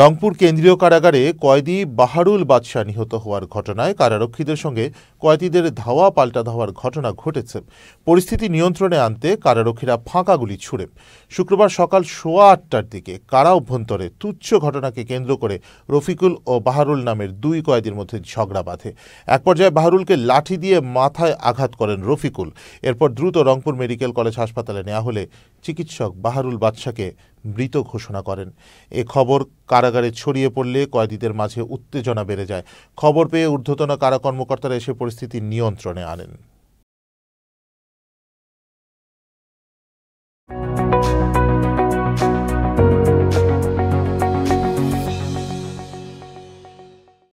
রংপুর কেন্দ্রীয় কারাগারে কয়েদি বাহারুল বাদশাহ নিহত হওয়ার ঘটনায় কারারক্ষীদের সঙ্গে কয়েদিদের ধাওয়া পাল্টা ধাওয়ার ঘটনা ঘটেছে পরিস্থিতি নিয়ন্ত্রণে আনতে কারারক্ষীরা ফাঁকা গুলি ছুড়ে শুক্রবার সকাল সোয়া আটটার দিকে কারা অভ্যন্তরে তুচ্ছ ঘটনাকে কেন্দ্র করে রফিকুল ও বাহারুল নামের দুই কয়েদির মধ্যে ঝগড়া বাঁধে এক পর্যায়ে বাহারুলকে লাঠি দিয়ে মাথায় আঘাত করেন রফিকুল এরপর দ্রুত রংপুর মেডিকেল কলেজ হাসপাতালে নেওয়া হলে চিকিৎসক বাহারুল বাদশাকে মৃত ঘোষণা করেন এ খবর কারাগারে ছড়িয়ে পড়লে কয়েদিদের মাঝে উত্তেজনা বেড়ে যায় খবর পেয়ে ঊর্ধ্বতন কারা কর্মকর্তারা এসে পরিস্থিতি নিয়ন্ত্রণে আনেন